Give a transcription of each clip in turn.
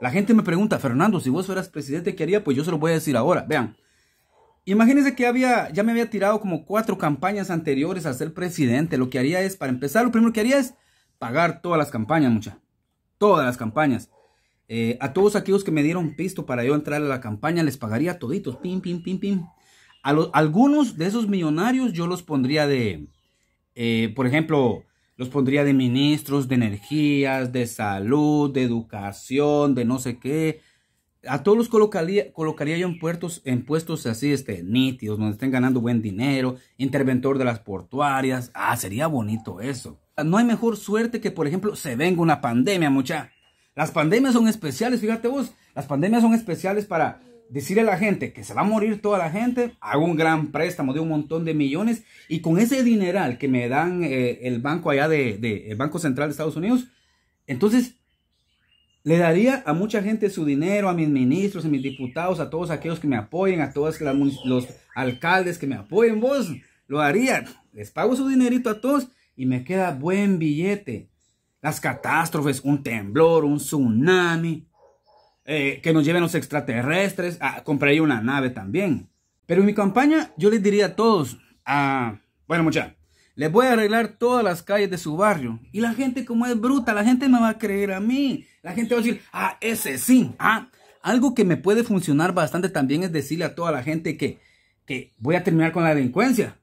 La gente me pregunta, Fernando, si vos fueras presidente, ¿qué haría? Pues yo se lo voy a decir ahora. Vean, imagínense que había, ya me había tirado como cuatro campañas anteriores a ser presidente. Lo que haría es, para empezar, lo primero que haría es pagar todas las campañas, mucha. Todas las campañas. Eh, a todos aquellos que me dieron pisto para yo entrar a la campaña, les pagaría toditos. Pim, pim, pim, pim. A algunos de esos millonarios yo los pondría de, eh, por ejemplo, los pondría de ministros de energías, de salud, de educación, de no sé qué. A todos los colocaría, colocaría yo en, puertos, en puestos así, este, nítidos, donde estén ganando buen dinero, interventor de las portuarias. Ah, sería bonito eso. No hay mejor suerte que, por ejemplo, se venga una pandemia, mucha. Las pandemias son especiales, fíjate vos. Las pandemias son especiales para decirle a la gente que se va a morir toda la gente, hago un gran préstamo de un montón de millones y con ese dineral que me dan eh, el banco allá de, Banco Central de Estados Unidos, entonces le daría a mucha gente su dinero, a mis ministros, a mis diputados, a todos aquellos que me apoyen, a todos los alcaldes que me apoyen, vos lo harían? les pago su dinerito a todos y me queda buen billete. Las catástrofes, un temblor, un tsunami, eh, que nos lleven los extraterrestres. Ah, compraría una nave también. Pero en mi campaña yo les diría a todos, ah, bueno muchachos, les voy a arreglar todas las calles de su barrio. Y la gente como es bruta, la gente me va a creer a mí. La gente va a decir, ah, ese sí. Ah, algo que me puede funcionar bastante también es decirle a toda la gente que, que voy a terminar con la delincuencia.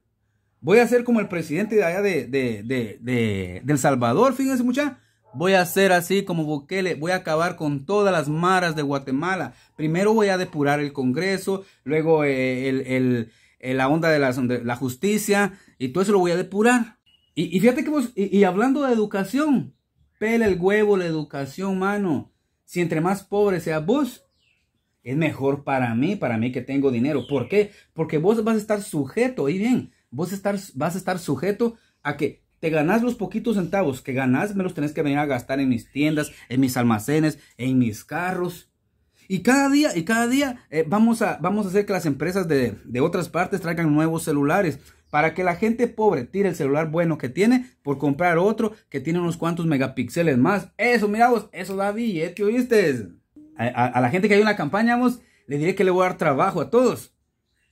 Voy a ser como el presidente de allá de, de, El Salvador, fíjense muchachos Voy a hacer así como Bukele, voy a acabar con todas las maras de Guatemala. Primero voy a depurar el Congreso, luego eh, la onda de la, justicia, y todo eso lo voy a depurar. Y, fíjate que vos, y, hablando de educación, Pele el huevo la educación, mano. Si entre más pobre sea vos, es mejor para mí, para mí que tengo dinero. ¿Por qué? Porque vos vas a estar sujeto, y bien, vos vas a estar sujeto a que te ganas los poquitos centavos que ganas, me los tenés que venir a gastar en mis tiendas, en mis almacenes, en mis carros. Y cada día, y cada día eh, vamos, a, vamos a hacer que las empresas de, de otras partes traigan nuevos celulares para que la gente pobre tire el celular bueno que tiene por comprar otro que tiene unos cuantos megapíxeles más. Eso, mira vos, eso da billete, ¿oíste? A, a, la gente que hay una campaña, vos, le diré que le voy a dar trabajo a todos.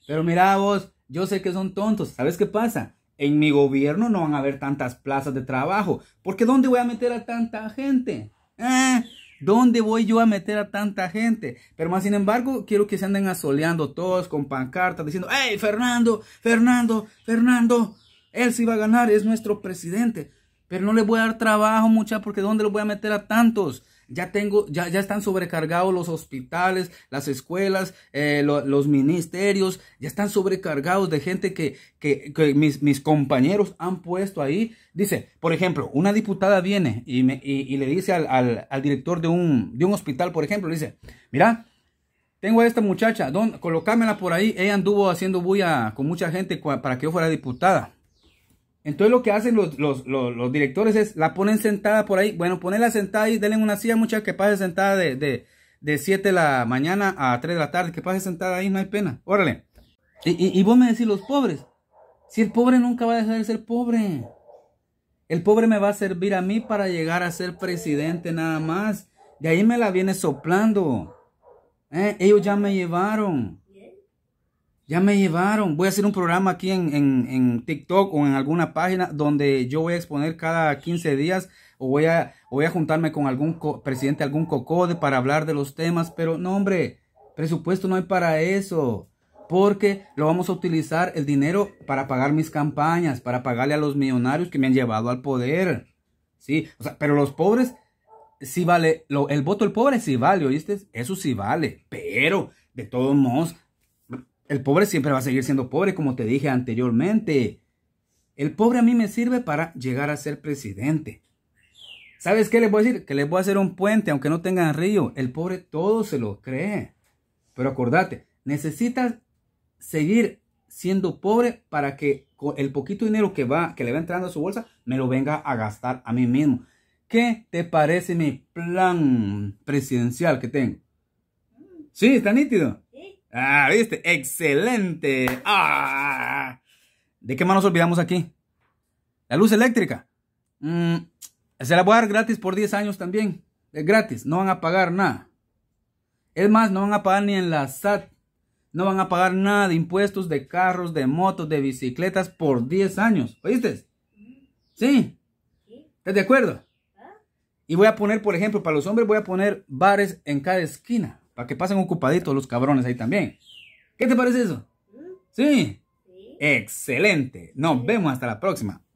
Pero mira vos, yo sé que son tontos, ¿sabes qué pasa? En mi gobierno no van a haber tantas plazas de trabajo. Porque ¿dónde voy a meter a tanta gente? ¿Eh? ¿Dónde voy yo a meter a tanta gente? Pero más sin embargo, quiero que se anden asoleando todos con pancartas diciendo, hey, Fernando, Fernando, Fernando, él sí va a ganar, es nuestro presidente. Pero no le voy a dar trabajo, muchachos, porque ¿dónde lo voy a meter a tantos? ya tengo, ya, están sobrecargados los hospitales, las escuelas, eh, los ministerios, ya están sobrecargados de gente que, mis, compañeros han puesto ahí. Dice, por ejemplo, una diputada viene y, me, y, le dice al, director de un, de un hospital, por ejemplo, le dice, mira, tengo a esta muchacha, don, colocámela por ahí, ella anduvo haciendo bulla con mucha gente para que yo fuera diputada. Entonces lo que hacen los, directores es, la ponen sentada por ahí. Bueno, ponenla sentada y denle una silla, muchachos, que pase sentada de, 7 de la mañana a 3 de la tarde, que pase sentada ahí, no hay pena. Órale. Y, y, vos me decís los pobres. Si el pobre nunca va a dejar de ser pobre. El pobre me va a servir a mí para llegar a ser presidente nada más. De ahí me la viene soplando. Eh, ellos ya me llevaron. Ya me llevaron. Voy a hacer un programa aquí en, en, en, TikTok o en alguna página donde yo voy a exponer cada 15 días o voy a, voy a juntarme con algún presidente, algún cocode para hablar de los temas. Pero no, hombre, presupuesto no hay para eso. Porque lo vamos a utilizar el dinero para pagar mis campañas, para pagarle a los millonarios que me han llevado al poder. Sí, o sea, pero los pobres si vale, el voto del pobre sí vale, ¿oíste? Eso sí vale, pero de todos modos el pobre siempre va a seguir siendo pobre, como te dije anteriormente. El pobre a mí me sirve para llegar a ser presidente. ¿Sabes qué les voy a decir? Que les voy a hacer un puente, aunque no tengan río. El pobre todo se lo cree. Pero acordate, necesitas seguir siendo pobre para que el poquito dinero que va, que le va entrando a su bolsa, me lo venga a gastar a mí mismo. ¿Qué te parece mi plan presidencial que tengo? Sí, está nítido. Ah, ¿viste? Excelente. Ah. ¿De qué más nos olvidamos aquí? La luz eléctrica. Mm, se la voy a dar gratis por 10 años también. Es gratis, no van a pagar nada. Es más, no van a pagar ni en la SAT. No van a pagar nada de impuestos de carros, de motos, de bicicletas por 10 años. ¿Oíste? Sí. ¿Estás de acuerdo? ¿Ah? Y voy a poner, por ejemplo, para los hombres voy a poner bares en cada esquina. Para que pasen ocupaditos los cabrones ahí también. ¿Qué te parece eso? Mm. ¿Sí? ¿Sí? Excelente. Nos vemos hasta la próxima.